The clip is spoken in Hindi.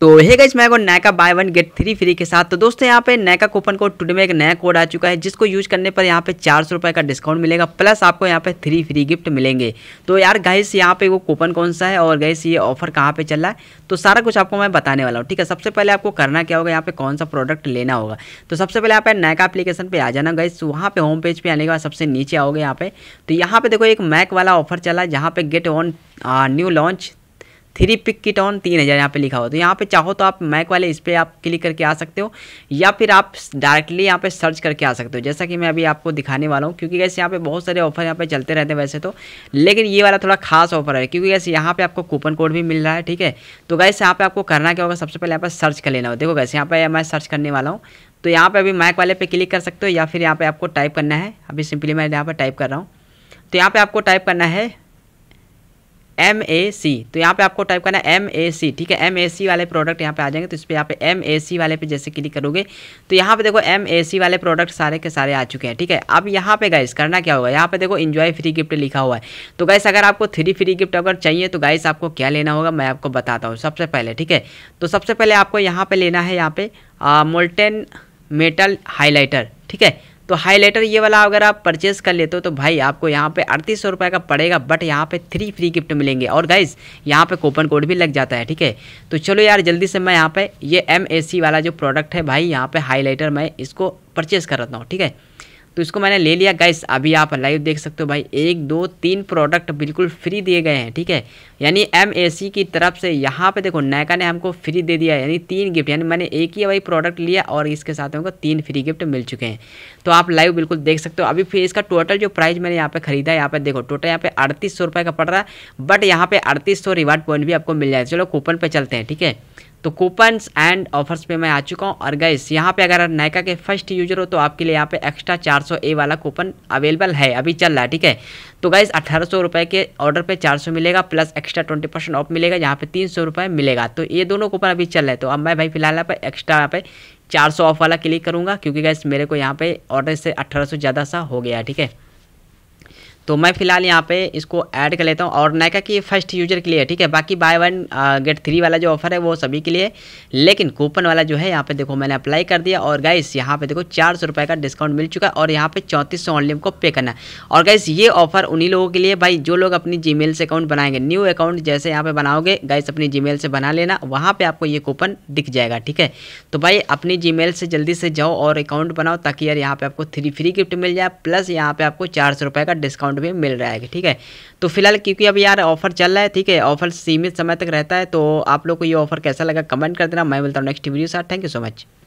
तो हे गाइज मैं Nykaa buy one get three free के साथ तो दोस्तों यहाँ पे नैका कूपन कोड टुडे में एक नया कोड आ चुका है जिसको यूज करने पर यहाँ पे चार सौ रुपये का डिस्काउंट मिलेगा प्लस आपको यहाँ पे थ्री फ्री गिफ्ट मिलेंगे तो यार गाइस यहाँ पे वो कूपन कौन सा है और गाइस ये ऑफर कहाँ पे चल रहा है तो सारा कुछ आपको मैं बताने वाला हूँ ठीक है सबसे पहले आपको करना क्या होगा यहाँ पे कौन सा प्रोडक्ट लेना होगा तो सबसे पहले आप नैका अपलीकेशन पर आ जाना गाइस तो वहाँ पर होम पेज पर आने के बाद सबसे नीचे आओगे यहाँ पे तो यहाँ पे देखो एक मैक वाला ऑफर चला जहाँ पे get on new launch three pick kit on तीन हज़ार यहाँ पर लिखा हुआ तो यहाँ पे चाहो तो आप मैक वाले इस पर आप क्लिक करके आ सकते हो या फिर आप डायरेक्टली यहाँ पे सर्च करके आ सकते हो जैसा कि मैं अभी आपको दिखाने वाला हूँ क्योंकि कैसे यहाँ पे बहुत सारे ऑफर यहाँ पे चलते रहते हैं वैसे तो लेकिन ये वाला थोड़ा खास ऑफर है क्योंकि कैसे यहाँ पर आपको कूपन कोड भी मिल रहा है ठीक है तो कैसे यहाँ पर आपको करना क्या होगा सबसे पहले यहाँ पर सर्च कर लेना हो देखो कैसे यहाँ पे मैं सर्च करने वाला हूँ तो यहाँ पर अभी मैक वाले पर क्लिक कर सकते हो या फिर यहाँ पर आपको टाइप करना है अभी सिंपली मैं यहाँ पर टाइप कर रहा हूँ तो यहाँ पर आपको टाइप करना है एम ए सी तो यहाँ पे आपको टाइप करना है एम ए सी ठीक है एम ए सी वाले प्रोडक्ट यहाँ पे आ जाएंगे तो इस पर यहाँ पे एम ए सी वाले पे जैसे क्लिक करोगे तो यहाँ पे देखो एम ए सी वाले प्रोडक्ट सारे के सारे आ चुके हैं ठीक है अब यहाँ पे गाइस करना क्या होगा यहाँ पे देखो इन्जॉय फ्री गिफ्ट लिखा हुआ है तो गाइस अगर आपको थ्री फ्री गिफ्ट अगर चाहिए तो गाइस आपको क्या लेना होगा मैं आपको बताता हूँ सबसे पहले ठीक है तो सबसे पहले आपको यहाँ पर लेना है यहाँ पे मोल्टेन मेटल हाईलाइटर ठीक है तो हाईलाइटर ये वाला अगर आप परचेस कर लेते हो तो भाई आपको यहाँ पे अड़तीस सौ का पड़ेगा बट यहाँ पे थ्री फ्री गिफ्ट मिलेंगे और गाइज यहाँ पे कूपन कोड भी लग जाता है ठीक है तो चलो यार जल्दी से मैं यहाँ पे ये एम वाला जो प्रोडक्ट है भाई यहाँ पे हाईलाइटर मैं इसको परचेस कर रहा हूँ ठीक है तो इसको मैंने ले लिया गाइस अभी आप लाइव देख सकते हो भाई एक दो तीन प्रोडक्ट बिल्कुल फ्री दिए गए हैं ठीक है यानी एम की तरफ से यहाँ पे देखो नायका ने हमको फ्री दे दिया यानी तीन गिफ्ट यानी मैंने एक ही भाई प्रोडक्ट लिया और इसके साथ हमको तीन फ्री गिफ्ट मिल चुके हैं तो आप लाइव बिल्कुल देख सकते हो अभी फिर इसका टोटल जो प्राइस मैंने यहाँ पे खरीदा है यहाँ पे देखो टोटल यहाँ पे अड़तीस सौ का पड़ रहा है बट यहाँ पे अड़तीस रिवार्ड पॉइंट भी आपको मिल जाएगा चलो कूपन पर चलते हैं ठीक है तो कूपन्स एंड ऑफर्स पे मैं आ चुका हूँ और गैस यहाँ पे अगर नायका के फर्स्ट यूजर हो तो आपके लिए यहाँ पे एक्स्ट्रा 400 ए वाला कूपन अवेलेबल है अभी चल रहा है ठीक है तो गैस अठारह सौ रुपये के ऑर्डर पे 400 मिलेगा प्लस एक्स्ट्रा 20 परसेंट ऑफ मिलेगा यहाँ पे तीन सौ रुपये मिलेगा तो ये दोनों कूपन अभी चल रहे तो अब मैं भाई फिलहाल यहाँ पर एक्स्ट्रा यहाँ पे चार ऑफ वाला क्लिक करूँगा क्योंकि गैस मेरे को यहाँ पर ऑर्डर से अट्ठारह ज़्यादा सा हो गया ठीक है तो मैं फिलहाल यहाँ पे इसको ऐड कर लेता हूँ और नायका की फर्स्ट यूजर के लिए ठीक है बाकी बाय वन गेट थ्री वाला जो ऑफर है वो सभी के लिए लेकिन कूपन वाला जो है यहाँ पे देखो मैंने अप्लाई कर दिया और गाइस यहाँ पे देखो चार सौ रुपये का डिस्काउंट मिल चुका है और यहाँ पे चौंतीस सौ ऑनली को पे करना है और गाइस ये ऑफर उन्हीं लोगों के लिए भाई जो लोग अपनी जी से अकाउंट बनाएंगे न्यू अकाउंट जैसे यहाँ पर बनाओगे गाइस अपनी जी से बना लेना वहाँ पर आपको ये कूपन दिख जाएगा ठीक है तो भाई अपनी जी से जल्दी से जाओ और अकाउंट बनाओ ताकि यार यहाँ पर आपको थ्री फ्री गिफ्ट मिल जाए प्लस यहाँ पर आपको चार सौ का डिस्काउंट अमाउंट में मिल रहा है ठीक है तो फिलहाल क्योंकि अब यार ऑफर चल रहा है ठीक है ऑफर सीमित समय तक रहता है तो आप लोग को ये ऑफर कैसा लगा कमेंट कर देना मैं मिलता हूँ नेक्स्ट वीडियो साथ थैंक यू सो मच